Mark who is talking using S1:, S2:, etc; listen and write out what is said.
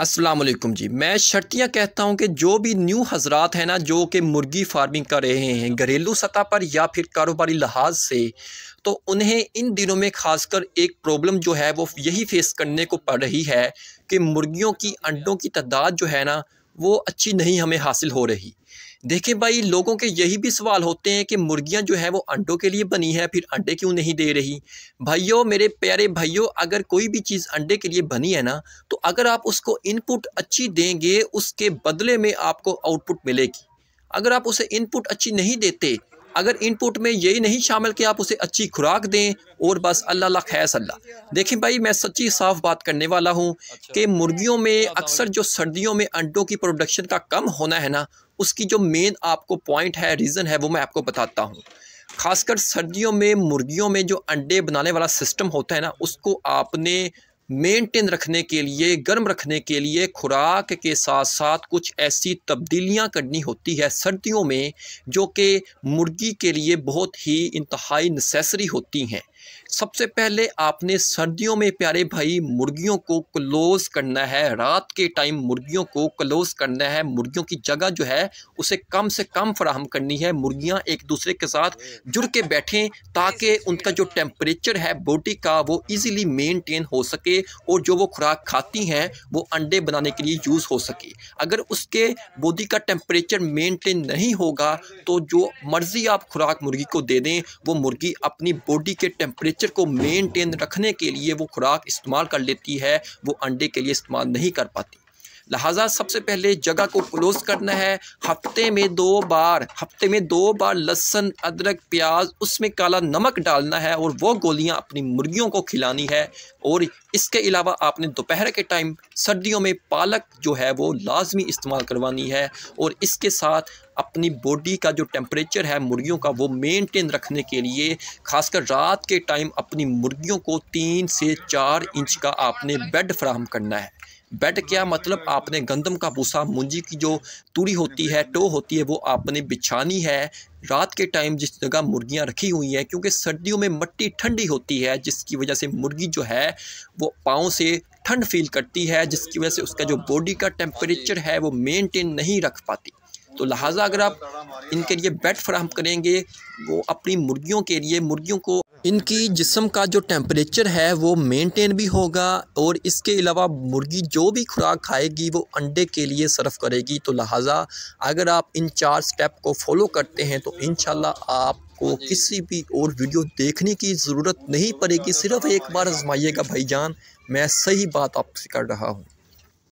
S1: असलम जी मैं शर्तियाँ कहता हूँ कि जो भी न्यू हजरात हैं ना जो कि मुर्गी फार्मिंग कर रहे हैं घरेलू सतह पर या फिर कारोबारी लिहाज से तो उन्हें इन दिनों में खासकर एक प्रॉब्लम जो है वो यही फेस करने को पड़ रही है कि मुर्गियों की अंडों की तादाद जो है ना वो अच्छी नहीं हमें हासिल हो रही देखें भाई लोगों के यही भी सवाल होते हैं कि मुर्गियां जो है वो अंडों के लिए बनी है फिर अंडे क्यों नहीं दे रही भाइयों मेरे प्यारे भाइयों अगर कोई भी चीज़ अंडे के लिए बनी है ना तो अगर आप उसको इनपुट अच्छी देंगे उसके बदले में आपको आउटपुट मिलेगी अगर आप उसे इनपुट अच्छी नहीं देते अगर इनपुट में यही नहीं शामिल कि आप उसे अच्छी खुराक दें और बस अल्लाह अल्लाह खैस अल्लाह देखें भाई मैं सच्ची साफ बात करने वाला हूँ अच्छा। कि मुर्गियों में अक्सर जो सर्दियों में अंडों की प्रोडक्शन का कम होना है ना उसकी जो मेन आपको पॉइंट है रीज़न है वो मैं आपको बताता हूँ खासकर सर्दियों में मुर्गियों में जो अंडे बनाने वाला सिस्टम होता है ना उसको आपने मेंटेन रखने के लिए गर्म रखने के लिए खुराक के साथ साथ कुछ ऐसी तब्दीलियां करनी होती है सर्दियों में जो कि मुर्गी के लिए बहुत ही इंतहाई नसेसरी होती हैं सबसे पहले आपने सर्दियों में प्यारे भाई मुर्गियों को क्लोज़ करना है रात के टाइम मुर्गियों को क्लोज़ करना है मुर्गियों की जगह जो है उसे कम से कम फराहम करनी है मुर्गियां एक दूसरे के साथ जुड़ के बैठें ताकि उनका जो टेम्परेचर है बॉडी का वो इजीली मेंटेन हो सके और जो वो खुराक खाती हैं वो अंडे बनाने के लिए यूज़ हो सके अगर उसके बॉडी का टेम्परेचर मेंटेन नहीं होगा तो जो मर्ज़ी आप खुराक मुर्गी को दे दें वो मुर्गी अपनी बॉडी के टेम्परेचर को मेनटेन रखने के लिए वो खुराक इस्तेमाल कर लेती है वो अंडे के लिए इस्तेमाल नहीं कर पाती लिहाजा सबसे पहले जगह को क्लोज करना है हफ्ते में दो बार हफ्ते में दो बार लहसन अदरक प्याज उसमें काला नमक डालना है और वो गोलियां अपनी मुर्गियों को खिलानी है और इसके अलावा आपने दोपहर के टाइम सर्दियों में पालक जो है वो लाजमी इस्तेमाल करवानी है और इसके साथ अपनी बॉडी का जो टेम्परेचर है मुर्गियों का वो मेंटेन रखने के लिए खासकर रात के टाइम अपनी मुर्गियों को तीन से चार इंच का आपने बेड फ्राहम करना है बैठ क्या मतलब आपने गंदम का भूसा मुंजी की जो तूड़ी होती है टो होती है वो आपने बिछानी है रात के टाइम जिस जगह मुर्गियां रखी हुई हैं क्योंकि सर्दियों में मट्टी ठंडी होती है जिसकी वजह से मुर्गी जो है वो पाँव से ठंड फील करती है जिसकी वजह से उसका जो बॉडी का टेम्परेचर है वो मेनटेन नहीं रख पाती तो लिहाजा अगर आप इनके लिए बेड फ्राहम करेंगे वो अपनी मुर्गियों के लिए मुर्गियों को इनकी जिसम का जो टेम्परेचर है वो मेंटेन भी होगा और इसके अलावा मुर्गी जो भी खुराक खाएगी वो अंडे के लिए सर्व करेगी तो लिहाजा अगर आप इन चार स्टेप को फॉलो करते हैं तो इन आप आपको किसी भी और वीडियो देखने की ज़रूरत नहीं पड़ेगी सिर्फ एक बार आजमाइएगा भाईजान मैं सही बात आपसे कर रहा हूँ